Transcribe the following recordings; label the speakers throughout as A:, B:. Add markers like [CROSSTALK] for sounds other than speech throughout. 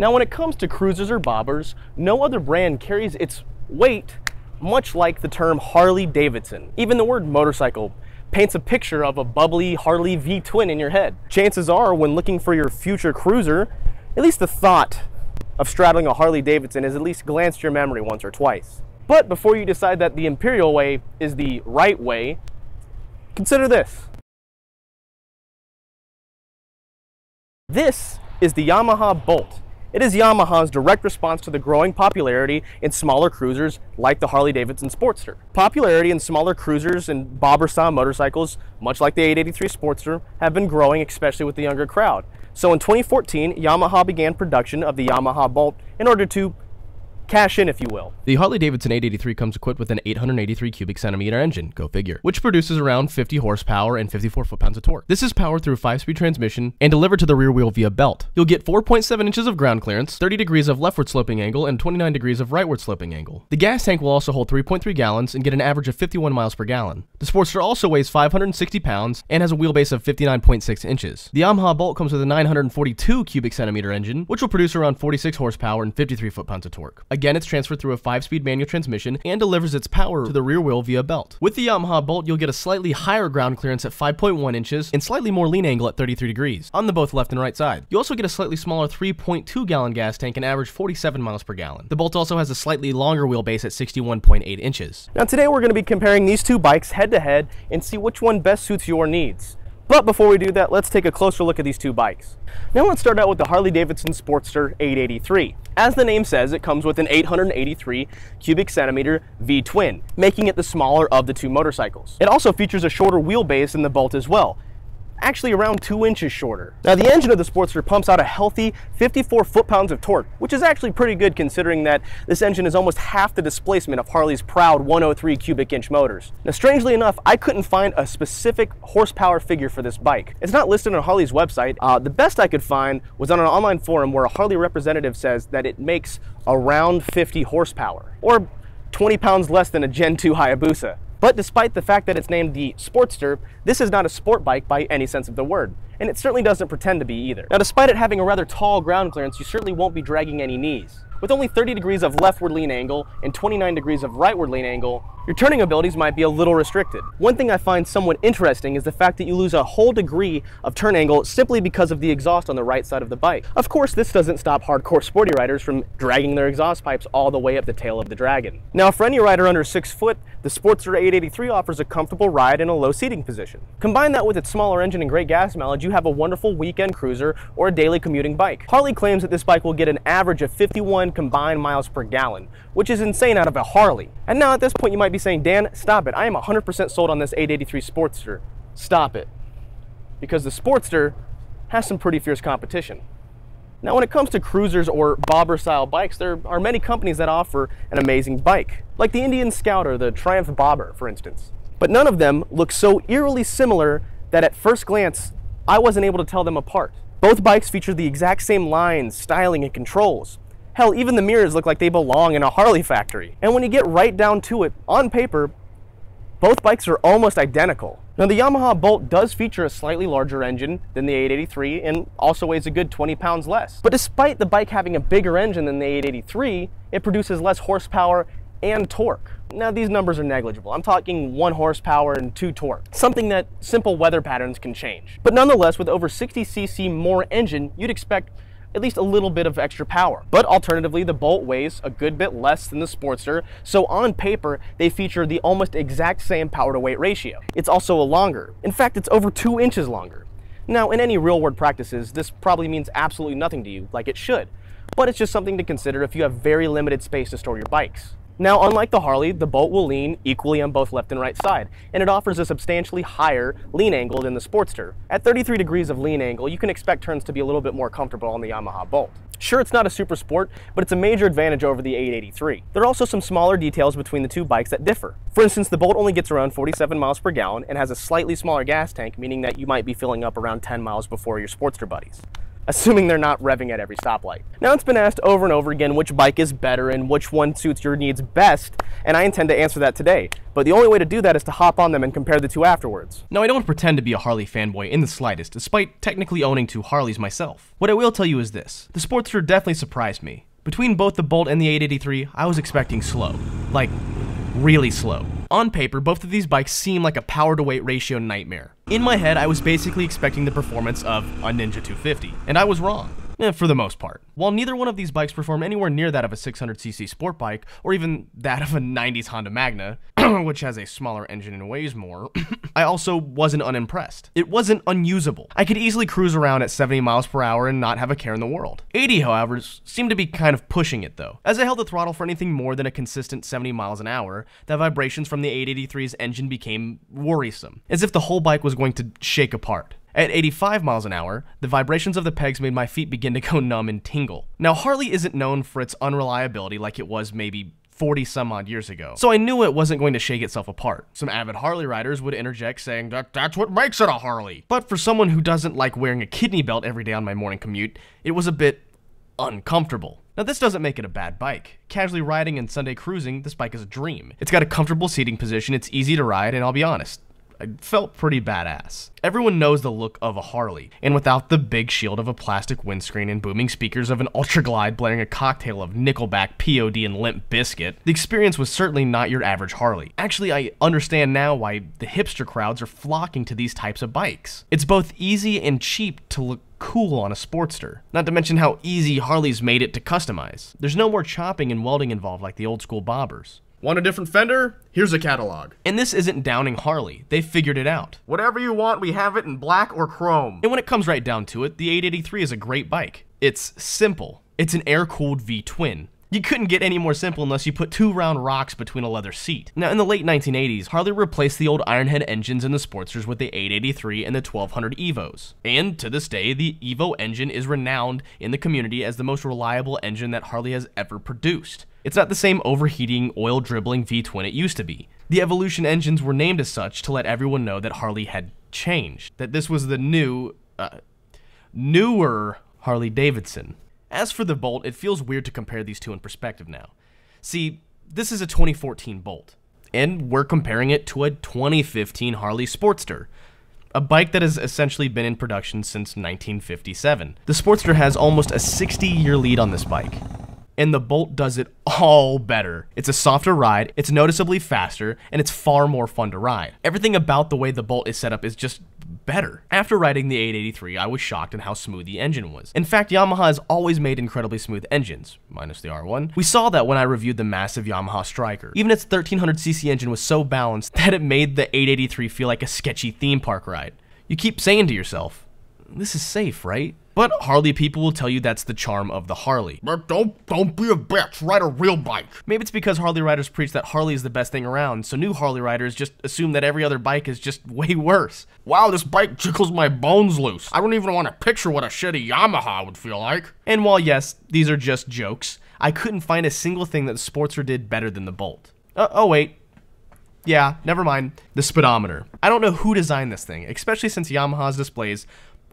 A: Now, when it comes to cruisers or bobbers, no other brand carries its weight much like the term Harley Davidson. Even the word motorcycle paints a picture of a bubbly Harley V-twin in your head. Chances are when looking for your future cruiser, at least the thought of straddling a Harley Davidson has at least glanced your memory once or twice. But before you decide that the Imperial way is the right way, consider this. This is the Yamaha Bolt. It is Yamaha's direct response to the growing popularity in smaller cruisers like the Harley-Davidson Sportster. Popularity in smaller cruisers and bobber-style motorcycles, much like the 883 Sportster, have been growing, especially with the younger crowd. So in 2014, Yamaha began production of the Yamaha Bolt in order to cash in, if you will. The Harley-Davidson 883 comes equipped with an 883 cubic centimeter engine, go figure, which produces around 50 horsepower and 54 foot-pounds of torque. This is powered through a 5-speed transmission and delivered to the rear wheel via belt. You'll get 4.7 inches of ground clearance, 30 degrees of leftward sloping angle, and 29 degrees of rightward sloping angle. The gas tank will also hold 3.3 gallons and get an average of 51 miles per gallon. The Sportster also weighs 560 pounds and has a wheelbase of 59.6 inches. The Yamaha Bolt comes with a 942 cubic centimeter engine, which will produce around 46 horsepower and 53 foot-pounds of torque. Again, it's transferred through a 5-speed manual transmission and delivers its power to the rear wheel via belt. With the Yamaha Bolt, you'll get a slightly higher ground clearance at 5.1 inches and slightly more lean angle at 33 degrees on the both left and right side. You also get a slightly smaller 3.2 gallon gas tank and average 47 miles per gallon. The Bolt also has a slightly longer wheelbase at 61.8 inches. Now today we're going to be comparing these two bikes head to head and see which one best suits your needs. But before we do that, let's take a closer look at these two bikes. Now let's start out with the Harley-Davidson Sportster 883. As the name says, it comes with an 883 cubic centimeter V-twin, making it the smaller of the two motorcycles. It also features a shorter wheelbase than the Bolt as well, actually around two inches shorter. Now the engine of the Sportster pumps out a healthy 54 foot-pounds of torque, which is actually pretty good considering that this engine is almost half the displacement of Harley's proud 103 cubic inch motors. Now strangely enough, I couldn't find a specific horsepower figure for this bike. It's not listed on Harley's website. Uh, the best I could find was on an online forum where a Harley representative says that it makes around 50 horsepower, or 20 pounds less than a Gen 2 Hayabusa. But despite the fact that it's named the Sportster, this is not a sport bike by any sense of the word and it certainly doesn't pretend to be either. Now, despite it having a rather tall ground clearance, you certainly won't be dragging any knees. With only 30 degrees of leftward lean angle and 29 degrees of rightward lean angle, your turning abilities might be a little restricted. One thing I find somewhat interesting is the fact that you lose a whole degree of turn angle simply because of the exhaust on the right side of the bike. Of course, this doesn't stop hardcore sporty riders from dragging their exhaust pipes all the way up the tail of the Dragon. Now, for any rider under 6 foot, the Sportster 883 offers a comfortable ride in a low seating position. Combine that with its smaller engine and great gas mileage, you you have a wonderful weekend cruiser or a daily commuting bike. Harley claims that this bike will get an average of 51 combined miles per gallon, which is insane out of a Harley. And now at this point you might be saying, Dan, stop it. I am 100% sold on this 883 Sportster. Stop it. Because the Sportster has some pretty fierce competition. Now when it comes to cruisers or bobber style bikes, there are many companies that offer an amazing bike, like the Indian Scout or the Triumph Bobber, for instance. But none of them look so eerily similar that at first glance, I wasn't able to tell them apart. Both bikes feature the exact same lines, styling, and controls. Hell, even the mirrors look like they belong in a Harley factory. And when you get right down to it, on paper, both bikes are almost identical. Now the Yamaha Bolt does feature a slightly larger engine than the 883 and also weighs a good 20 pounds less. But despite the bike having a bigger engine than the 883, it produces less horsepower and torque. Now these numbers are negligible. I'm talking one horsepower and two torque, something that simple weather patterns can change. But nonetheless, with over 60 cc more engine, you'd expect at least a little bit of extra power. But alternatively, the Bolt weighs a good bit less than the Sportster, so on paper, they feature the almost exact same power to weight ratio. It's also longer. In fact, it's over two inches longer. Now, in any real world practices, this probably means absolutely nothing to you, like it should, but it's just something to consider if you have very limited space to store your bikes. Now, unlike the Harley, the Bolt will lean equally on both left and right side, and it offers a substantially higher lean angle than the Sportster. At 33 degrees of lean angle, you can expect turns to be a little bit more comfortable on the Yamaha Bolt. Sure, it's not a super sport, but it's a major advantage over the 883. There are also some smaller details between the two bikes that differ. For instance, the Bolt only gets around 47 miles per gallon and has a slightly smaller gas tank, meaning that you might be filling up around 10 miles before your Sportster buddies assuming they're not revving at every stoplight. Now it's been asked over and over again which bike is better and which one suits your needs best, and I intend to answer that today. But the only way to do that is to hop on them and compare the two afterwards. Now I don't pretend to be a Harley fanboy in the slightest, despite technically owning two Harleys myself. What I will tell you is this, the Sportster definitely surprised me. Between both the Bolt and the 883, I was expecting slow. Like, really slow. On paper, both of these bikes seem like a power to weight ratio nightmare. In my head, I was basically expecting the performance of a Ninja 250, and I was wrong eh, for the most part. While neither one of these bikes perform anywhere near that of a 600cc sport bike, or even [LAUGHS] that of a 90s Honda Magna, [CLEARS THROAT] which has a smaller engine and weighs more, [CLEARS THROAT] I also wasn't unimpressed. It wasn't unusable. I could easily cruise around at 70 miles per hour and not have a care in the world. 80, however, seemed to be kind of pushing it though. As I held the throttle for anything more than a consistent 70 miles an hour, the vibrations from the 883's engine became worrisome, as if the whole bike was going to shake apart. At 85 miles an hour, the vibrations of the pegs made my feet begin to go numb and tingle. Now, Harley isn't known for its unreliability like it was maybe 40 some odd years ago. So I knew it wasn't going to shake itself apart. Some avid Harley riders would interject saying that that's what makes it a Harley. But for someone who doesn't like wearing a kidney belt every day on my morning commute, it was a bit uncomfortable. Now this doesn't make it a bad bike. Casually riding and Sunday cruising, this bike is a dream. It's got a comfortable seating position, it's easy to ride, and I'll be honest, I felt pretty badass. Everyone knows the look of a Harley, and without the big shield of a plastic windscreen and booming speakers of an Ultraglide blaring a cocktail of Nickelback, POD, and Limp Biscuit, the experience was certainly not your average Harley. Actually, I understand now why the hipster crowds are flocking to these types of bikes. It's both easy and cheap to look cool on a Sportster. Not to mention how easy Harley's made it to customize. There's no more chopping and welding involved like the old school bobbers. Want a different fender? Here's a catalog. And this isn't downing Harley. They figured it out. Whatever you want, we have it in black or chrome. And when it comes right down to it, the 883 is a great bike. It's simple. It's an air-cooled V-twin. You couldn't get any more simple unless you put two round rocks between a leather seat. Now, in the late 1980s, Harley replaced the old Ironhead engines in the Sportsters with the 883 and the 1200 Evos. And to this day, the Evo engine is renowned in the community as the most reliable engine that Harley has ever produced. It's not the same overheating, oil dribbling V-twin it used to be. The Evolution engines were named as such to let everyone know that Harley had changed, that this was the new, uh, newer Harley Davidson. As for the Bolt, it feels weird to compare these two in perspective now. See, this is a 2014 Bolt, and we're comparing it to a 2015 Harley Sportster, a bike that has essentially been in production since 1957. The Sportster has almost a 60 year lead on this bike and the Bolt does it all better. It's a softer ride, it's noticeably faster, and it's far more fun to ride. Everything about the way the Bolt is set up is just better. After riding the 883, I was shocked at how smooth the engine was. In fact, Yamaha has always made incredibly smooth engines, minus the R1. We saw that when I reviewed the massive Yamaha Striker. Even its 1300cc engine was so balanced [LAUGHS] that it made the 883 feel like a sketchy theme park ride. You keep saying to yourself, this is safe, right? But Harley people will tell you that's the charm of the Harley. But don't don't be a bitch, ride a real bike. Maybe it's because Harley riders preach that Harley is the best thing around, so new Harley riders just assume that every other bike is just [LAUGHS] way worse. Wow, this bike jiggles my bones loose. I don't even want to picture what a shitty Yamaha would feel like. And while yes, these are just jokes, I couldn't find a single thing that the Sportster did better than the Bolt. Uh, oh wait, yeah, never mind. The speedometer. I don't know who designed this thing, especially since Yamaha's displays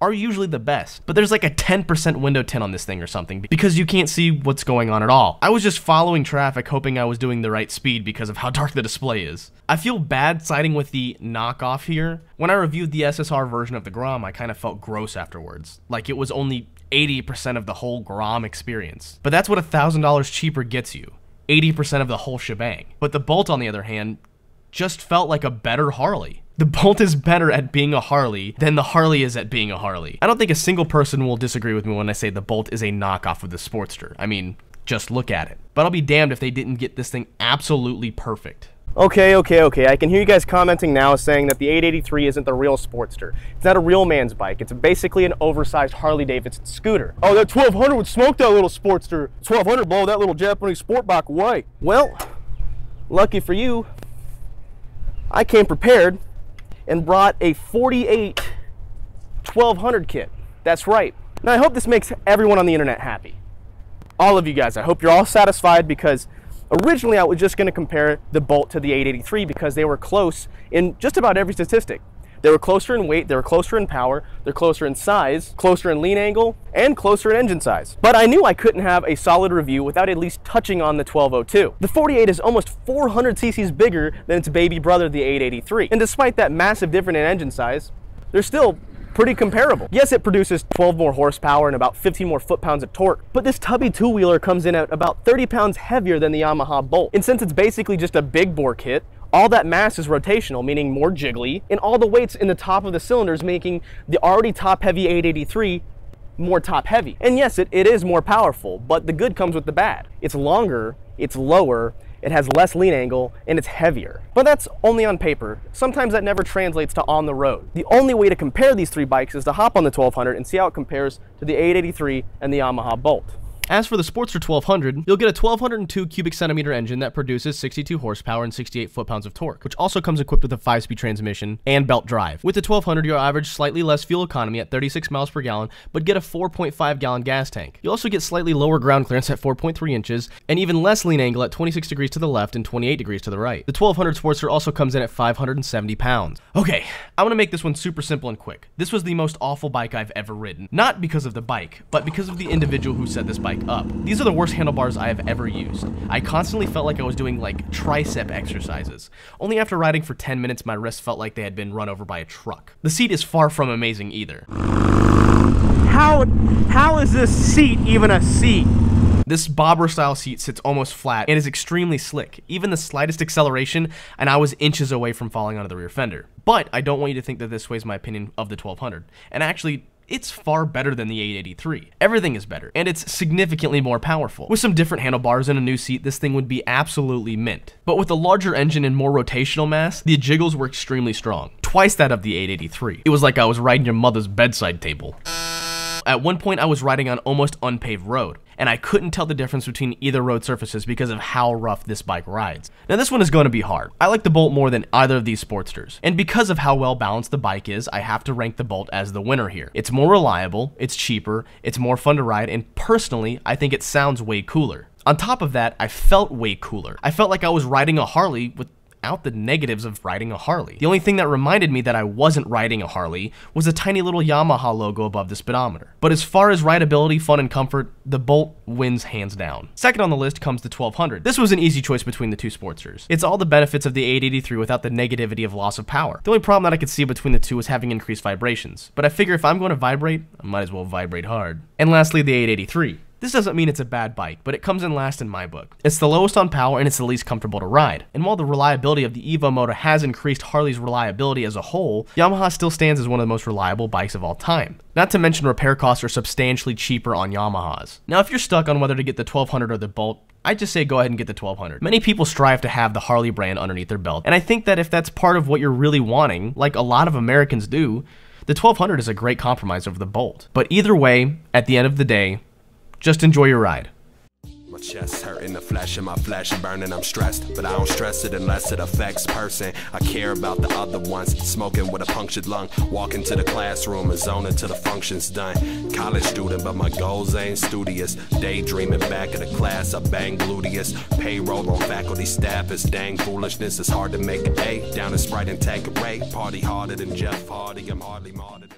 A: are usually the best. But there's like a 10% window tint on this thing or something because you can't see what's going on at all. I was just following traffic hoping I was doing the right speed because of how [LAUGHS] dark the display is. I feel bad siding with the knockoff here. When I reviewed the SSR version of the Grom, I kind of felt gross afterwards. Like it was only 80% of the whole Grom experience. But that's what $1,000 cheaper gets you. 80% of the whole shebang. But the Bolt, on the other hand, just felt like a better Harley. The Bolt is better at being a Harley than the Harley is at being a Harley. I don't think a single person will disagree with me when I say the Bolt is a knockoff of the Sportster. I mean, just look at it. But I'll be damned if they didn't get this thing absolutely perfect. Okay, okay, okay. I can hear you guys commenting now saying that the 883 isn't the real Sportster. It's not a real man's bike. It's basically an oversized Harley Davidson scooter. Oh, that 1200 would smoke that little Sportster. 1200 blow that little Japanese sport bike away. Well, lucky for you, I came prepared and brought a 48 1200 kit. That's right. Now I hope this makes everyone on the internet happy. All of you guys, I hope you're all satisfied because originally I was just gonna compare the Bolt to the 883 because they were close in just about every statistic. They were closer in weight, they were closer in power, they're closer in size, closer in lean angle, and closer in engine size. But I knew I couldn't have a solid review without at least touching on the 1202. The 48 is almost 400 cc's bigger than its baby brother, the 883. And despite that massive difference in engine size, they're still pretty comparable. Yes, it produces 12 more horsepower and about 15 more foot-pounds of torque, but this tubby two-wheeler comes in at about 30 pounds heavier than the Yamaha Bolt. And since it's basically just a big bore kit, all that mass is rotational, meaning more jiggly, and all the weights in the top of the cylinders making the already top-heavy 883 more top heavy. And yes, it, it is more powerful, but the good comes with the bad. It's longer, it's lower, it has less lean angle, and it's heavier. But that's only on paper. Sometimes that never translates to on the road. The only way to compare these three bikes is to hop on the 1200 and see how it compares to the 883 and the Yamaha Bolt. As for the Sportster 1200, you'll get a 1202 cubic centimeter engine that produces 62 horsepower and 68 foot-pounds of torque, which also comes equipped with a 5-speed transmission and belt drive. With the 1200, you'll average slightly less fuel economy at 36 miles per gallon, but get a 4.5 gallon gas tank. You'll also get slightly lower ground clearance at 4.3 inches, and even less lean angle at 26 degrees to the left and 28 degrees to the right. The 1200 Sportster also comes in at 570 pounds. Okay, I'm gonna make this one super simple and quick. This was the most awful bike I've ever ridden. Not because of the bike, but because of the individual who said this bike bike up. These are the worst handlebars I have ever used. I constantly felt like I was doing like tricep exercises. Only after riding for 10 minutes, my wrists felt like they had been run over by a truck. The seat is far from amazing either. How, how is this seat even a seat? This bobber style seat sits almost flat and is extremely slick. Even the slightest acceleration, and I was inches away from falling onto the rear fender. But I don't want you to think that this weighs my opinion of the 1200. And actually, it's far better than the 883. Everything is better, and it's significantly more powerful. With some different handlebars and a new seat, this thing would be absolutely mint. But with a larger engine and more rotational mass, the jiggles were extremely strong, twice that of the 883. It was like I was riding your mother's bedside table. At one point, I was riding on almost unpaved road, and I couldn't tell the difference between either road surfaces because of how rough this bike rides. Now this one is going to be hard. I like the Bolt more than either of these Sportsters, and because of how well balanced the bike is, I have to rank the Bolt as the winner here. It's more reliable, it's cheaper, it's more fun to ride, and personally, I think it sounds way cooler. On top of that, I felt way cooler. I felt like I was riding a Harley with out the negatives of riding a Harley. The only thing that reminded me that I wasn't riding a Harley was a tiny little Yamaha logo above the speedometer. But as far as rideability, fun, and comfort, the Bolt wins hands down. Second on the list comes the 1200. This was an easy choice between the two Sportsters. It's all the benefits of the 883 without the negativity of loss of power. The only problem that I could see between the two was having increased vibrations, but I figure if I'm going to vibrate, I might as well vibrate hard. And lastly, the 883. This doesn't mean it's a bad bike, but it comes in last in my book. It's the lowest on power and it's the least comfortable to ride. And while the reliability of the Evo motor has increased Harley's reliability as a whole, Yamaha still stands as one of the most reliable bikes of all time. Not to mention repair costs are substantially cheaper on Yamahas. Now if you're stuck on whether to get the 1200 or the Bolt, I just say go ahead and get the 1200. Many people strive to have the Harley brand underneath their belt, and I think that if that's part of what you're really wanting, like a lot of Americans do, the 1200 is a great compromise over the Bolt. But either way, at the end of the day, just enjoy your ride. My chest hurting, the flesh in my flesh burning, I'm stressed. But I don't stress it unless it affects person. I care about the other ones, smoking with a punctured lung. Walking to the classroom and zoning till the function's done. College student, but my goals ain't studious. Daydreaming back in the class, I bang gluteus. Payroll on faculty staff is dang foolishness. It's hard to make a day. Down in Sprite and take a break. Party harder than Jeff Hardy, I'm hardly martyred.